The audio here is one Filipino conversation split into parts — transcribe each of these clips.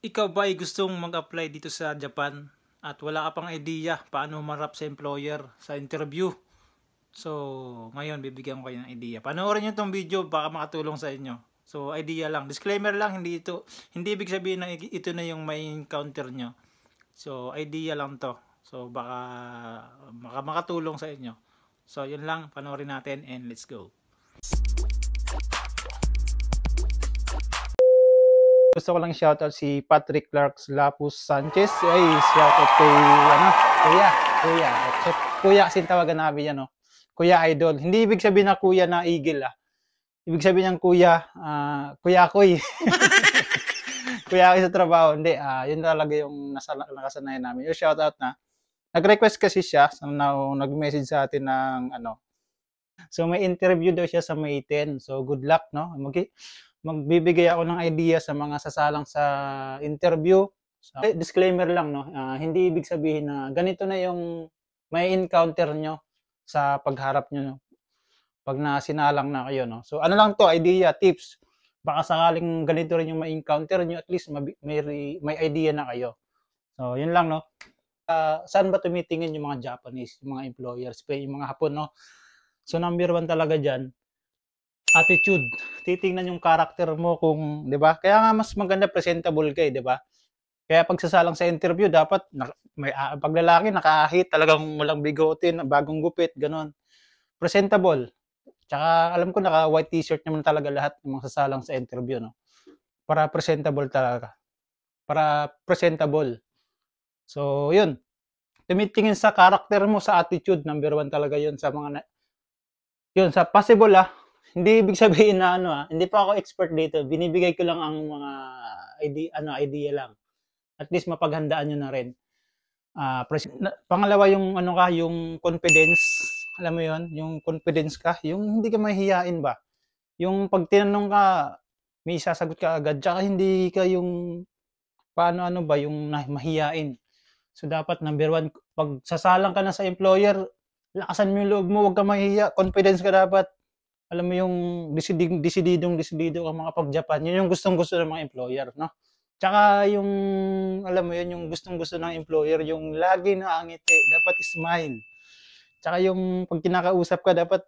Ikaw ba ay gustong mag-apply dito sa Japan at wala ka pang idea paano marap sa employer sa interview? So, ngayon bibigyan ko kayo ng idea. Panoorin niyo tong video baka makatulong sa inyo. So, idea lang. Disclaimer lang, hindi ito hindi ibig sabihin na ito na yung may encounter nyo. So, idea lang to. So, baka, baka sa inyo. So, yun lang. Panoorin natin and let's go. Gusto ko lang shoutout si Patrick Clark Lapus Sanchez. Ay, shoutout kay, ano, kuya, kuya. So, kuya kasi tawagan namin yan, no? Kuya Idol. Hindi ibig sabihin na kuya na igil, ah. Ibig sabihin ng kuya, uh, kuya koy. kuya koy sa trabaho. Hindi, ah, yun talaga yung nasa, nakasanayan namin. Yung shoutout na. Nag-request kasi siya, na, nag-message sa atin ng, ano, So may interview daw siya sa May 10. So good luck, no? Mag magbibigay ako ng idea sa mga sasalang sa interview. So, eh, disclaimer lang, no? Uh, hindi ibig sabihin na ganito na yung may encounter nyo sa pagharap nyo no? pag na na kayo, no? So ano lang to, idea, tips. Baka sakaling ganito rin yung ma-encounter nyo, at least may, may idea na kayo. So yun lang, no? Uh, saan ba tumitingin yung mga Japanese, yung mga employers, yung mga Hapon, no? So number one talaga dyan, attitude. Titingnan yung character mo kung, di ba? Kaya nga mas maganda presentable kay, eh, di ba? Kaya pagsasalang sa interview, dapat na, may uh, ah, paglalaki, nakaahit, talagang walang bigote, bagong gupit, ganun. Presentable. Tsaka alam ko naka white t-shirt naman talaga lahat ng mga sasalang sa interview, no? Para presentable talaga. Para presentable. So, yun. Tumitingin sa character mo, sa attitude, number one talaga yun sa mga yun, sa possible ah, hindi ibig sabihin na ano ah, hindi pa ako expert dito. Binibigay ko lang ang mga idea, ano, idea lang. At least mapaghandaan niyo na rin. Uh, pres- pangalawa yung ano ka, yung confidence. Alam mo yon yung confidence ka, yung hindi ka mahihiyain ba? Yung pag tinanong ka, may sasagot ka agad. Tsaka hindi ka yung paano ano ba, yung mahihiyain. So dapat number one, pag sasalang ka na sa employer, lakasan mo yung loob mo, huwag ka mahihiya, confidence ka dapat. Alam mo yung desididong desididong desidido ka mga pag-Japan, yun yung gustong-gusto ng mga employer, no? Tsaka yung, alam mo yun, yung gustong-gusto ng employer, yung lagi na angiti, dapat smile. Tsaka yung pag kinakausap ka, dapat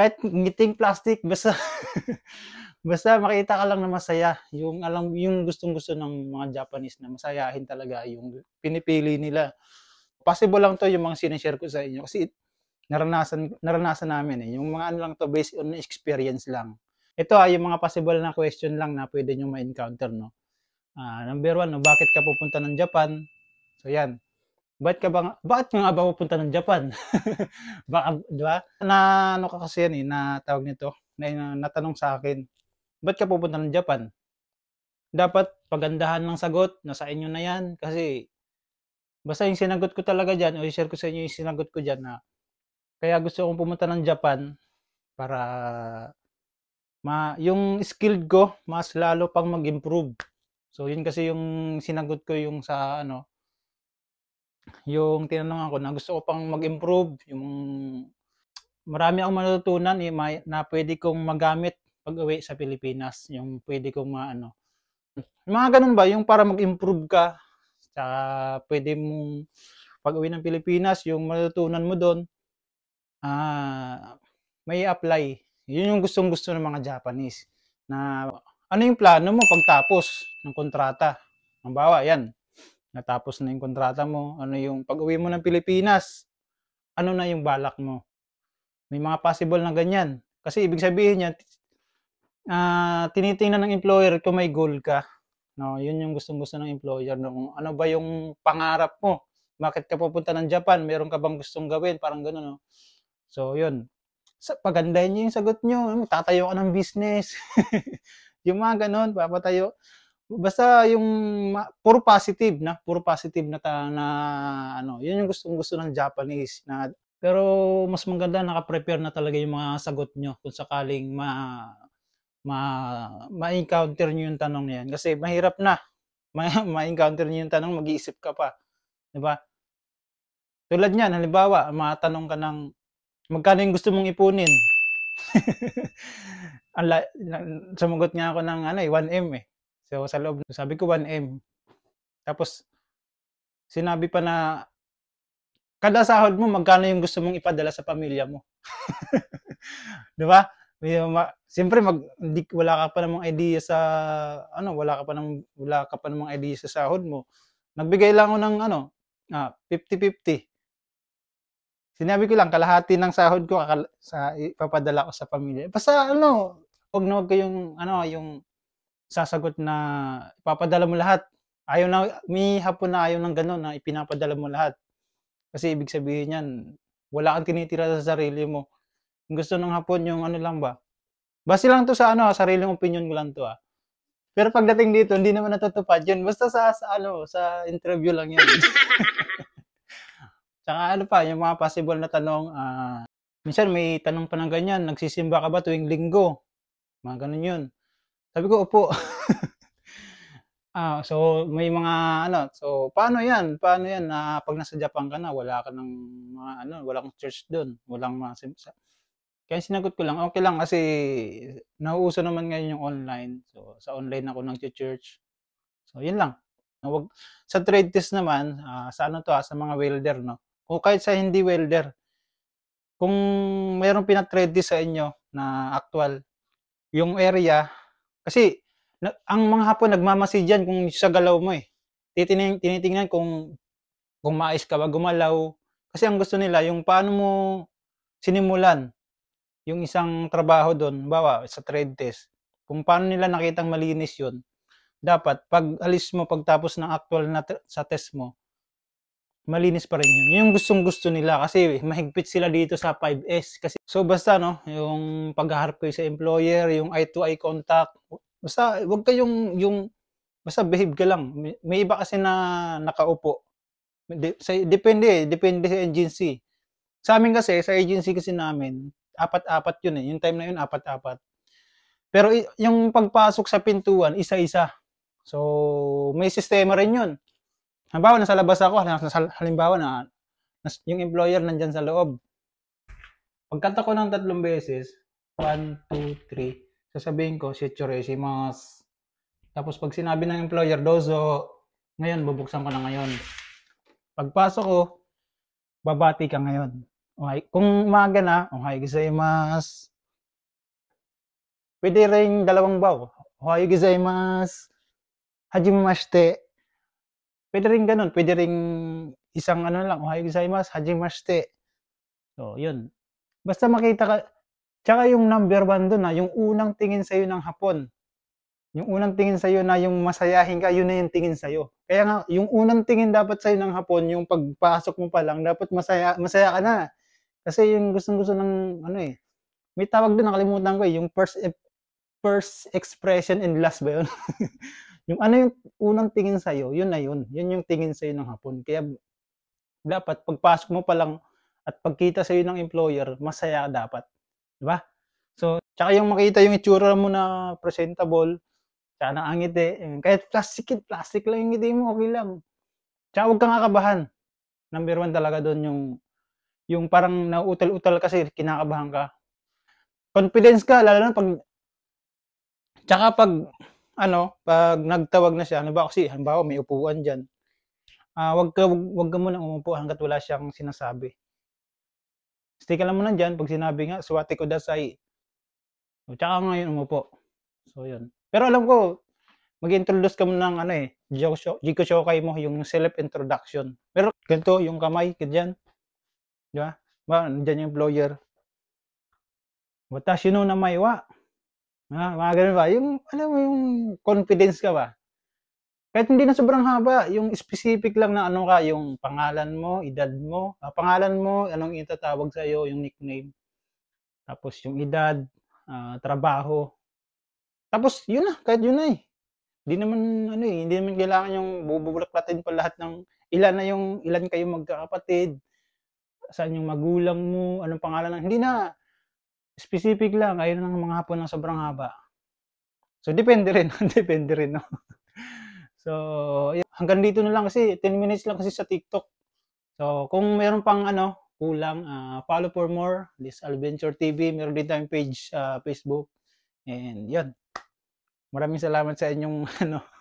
kahit ngiting plastic basta basta makita ka lang na masaya yung alam yung gustong-gusto ng mga Japanese na masayahin talaga yung pinipili nila Possible lang to yung mga sinishare ko sa inyo kasi naranasan naranasan namin eh. Yung mga ano lang to based on experience lang. Ito ah, yung mga possible na question lang na pwede nyo ma-encounter, no? Ah, number one, no, bakit ka pupunta ng Japan? So, yan. Bakit ka ba, bakit nga ba pupunta ng Japan? ba, di ba? Na, ano ka kasi yan eh, na tawag nito, na, na natanong sa akin, bakit ka pupunta ng Japan? Dapat pagandahan ng sagot, nasa inyo na yan, kasi Basta yung sinagot ko talaga dyan, o i-share ko sa inyo yung sinagot ko dyan na kaya gusto kong pumunta ng Japan para ma yung skilled ko mas lalo pang mag-improve. So yun kasi yung sinagot ko yung sa ano yung tinanong ako na gusto ko pang mag-improve yung marami akong matutunan eh, may, na pwede kong magamit pag-uwi sa Pilipinas yung pwede kong maano mga ganun ba yung para mag-improve ka Saka pwede mong pag uwi ng Pilipinas, yung matutunan mo doon, ah, may apply. Yun yung gustong gusto ng mga Japanese. Na ano yung plano mo pagtapos ng kontrata? Ang bawa, yan. Natapos na yung kontrata mo. Ano yung pag-uwi mo ng Pilipinas? Ano na yung balak mo? May mga possible na ganyan. Kasi ibig sabihin yan, uh, ah, tinitingnan ng employer kung may goal ka. No, yun yung gustong-gusto ng employer. No? Ano ba yung pangarap mo? Bakit ka pupunta ng Japan? Meron ka bang gustong gawin? Parang gano'n, no? So, yun. Sa, pagandahin niyo yung sagot niyo, hmm, Tatayo ka ng business. yung mga ganun, papatayo. Basta yung puro positive na, puro positive na, ta, na ano, yun yung gustong gusto ng Japanese na pero mas maganda naka-prepare na talaga yung mga sagot nyo kung sakaling ma ma ma-encounter niyo yung tanong niyan kasi mahirap na ma-encounter niyo yung tanong mag-iisip ka pa 'di ba tulad niyan halimbawa matanong ka ng magkano yung gusto mong ipunin sumagot nga ako ng ano eh 1M eh so sa loob sabi ko 1M tapos sinabi pa na kada sahod mo magkano yung gusto mong ipadala sa pamilya mo 'di ba may ma- siyempre mag hindi, wala ka pa namang idea sa ano, wala ka pa namang wala ka pa namang idea sa sahod mo. Nagbigay lang ako ng ano, ah, 50-50. Sinabi ko lang kalahati ng sahod ko kakal- sa ipapadala ko sa pamilya. Basta ano, wag na wag kayong ano, yung sasagot na ipapadala mo lahat. Ayaw na, may hapon na ayaw ng gano'n na ipinapadala mo lahat. Kasi ibig sabihin yan, wala kang tinitira sa sarili mo gusto ng hapon yung ano lang ba. Base lang to sa ano, ah, sariling opinion ko lang to ah. Pero pagdating dito, hindi naman natutupad yun. Basta sa, sa ano, sa interview lang yun. Tsaka ano pa, yung mga possible na tanong, ah, minsan may tanong pa ng ganyan, nagsisimba ka ba tuwing linggo? Mga ganun yun. Sabi ko, opo. ah, so, may mga ano, so, paano yan? Paano yan na uh, pag nasa Japan ka na, wala ka ng mga ano, walang church doon, walang mga, kaya sinagot ko lang, okay lang kasi nauuso naman ngayon yung online. So, sa online ako nag-church. So, yun lang. Wag, sa trade test naman, uh, sa ano to, ah, sa mga welder, no? O kahit sa hindi welder, kung mayroong pinatrade test sa inyo na actual, yung area, kasi na, ang mga hapon nagmamasid yan kung sa galaw mo eh. Titining, tinitingnan kung kung maayos ka ba gumalaw. Kasi ang gusto nila, yung paano mo sinimulan yung isang trabaho doon, bawa sa trade test, kung paano nila nakitang malinis yun, dapat pag alis mo pagtapos ng actual na sa test mo, malinis pa rin yun. Yung gustong gusto nila kasi mahigpit sila dito sa 5S. Kasi, so basta no, yung paghaharap kayo sa employer, yung eye to eye contact, basta wag kayong yung, basta behave ka lang. May, may iba kasi na nakaupo. De, sa, depende, depende sa agency. Sa amin kasi, sa agency kasi namin, apat-apat yun eh. Yung time na yun, apat-apat. Pero yung pagpasok sa pintuan, isa-isa. So, may sistema rin yun. Halimbawa, nasa labas ako, halimbawa na yung employer nandyan sa loob. Pagkanta ko ng tatlong beses, 1, 2, 3, sasabihin ko, si shichureshimas. Tapos pag sinabi ng employer, dozo, ngayon, bubuksan ko na ngayon. Pagpasok ko, babati ka ngayon. Okay, kung umaga na, ohayo gozaimasu. Pwede rin dalawang bow. Ohayo gozaimasu. Hajimemashite. Pwede rin ganun. Pwede rin isang ano lang. Ohayo gozaimasu. Hajimemashite. So, yun. Basta makita ka. Tsaka yung number one dun na, ah, yung unang tingin sa'yo ng hapon. Yung unang tingin sa iyo na yung masayahin ka, yun na yung tingin sa iyo. Kaya nga, yung unang tingin dapat sa iyo ng hapon, yung pagpasok mo pa lang, dapat masaya, masaya ka na. Kasi yung gustong-gusto ng ano eh. May tawag din nakalimutan ko eh, yung first first expression and last ba yun? yung ano yung unang tingin sa iyo, yun na yun. Yun yung tingin sa iyo ng hapon. Kaya dapat pagpasok mo pa lang at pagkita sa iyo ng employer, masaya ka dapat. 'Di ba? So, tsaka yung makita yung itsura mo na presentable, tsaka na angit eh, kahit plastic, plastic lang yung ngiti mo, okay lang. Tsaka huwag kang kakabahan. Number one talaga doon yung yung parang nauutal-utal kasi kinakabahan ka. Confidence ka, lalo na pag... Tsaka pag, ano, pag nagtawag na siya, ano ba kasi, halimbawa may upuan dyan. Uh, wag ka, wag, wag ka muna umupo hanggat wala siyang sinasabi. Stay ka lang muna dyan. Pag sinabi nga, swati ko dasay. O, tsaka ngayon umupo. So, yun. Pero alam ko, mag-introduce ka muna ng ano eh, Jiko Shokai mo, yung self-introduction. Pero ganito, yung kamay, ganyan. Di ba? Ba, nandiyan yung employer. Batas yun know, na maiwa. Ah, mga ganun ba? Yung, alam mo, yung confidence ka ba? Kahit hindi na sobrang haba, yung specific lang na ano ka, yung pangalan mo, edad mo, ah, pangalan mo, anong itatawag sa'yo, yung nickname. Tapos yung edad, ah, trabaho. Tapos yun na, kahit yun na eh. Hindi naman ano eh, hindi naman kailangan yung bubulaklatin pa lahat ng ilan na yung ilan kayo magkakapatid, saan yung magulang mo, anong pangalan lang. hindi na. Specific lang, ayun lang mga hapon ng sobrang haba. So, depende rin, depende rin, no? so, yun. hanggang dito na lang kasi, 10 minutes lang kasi sa TikTok. So, kung meron pang ano, kulang, uh, follow for more, this Adventure TV, meron din tayong page, uh, Facebook, and yun. Maraming salamat sa inyong ano,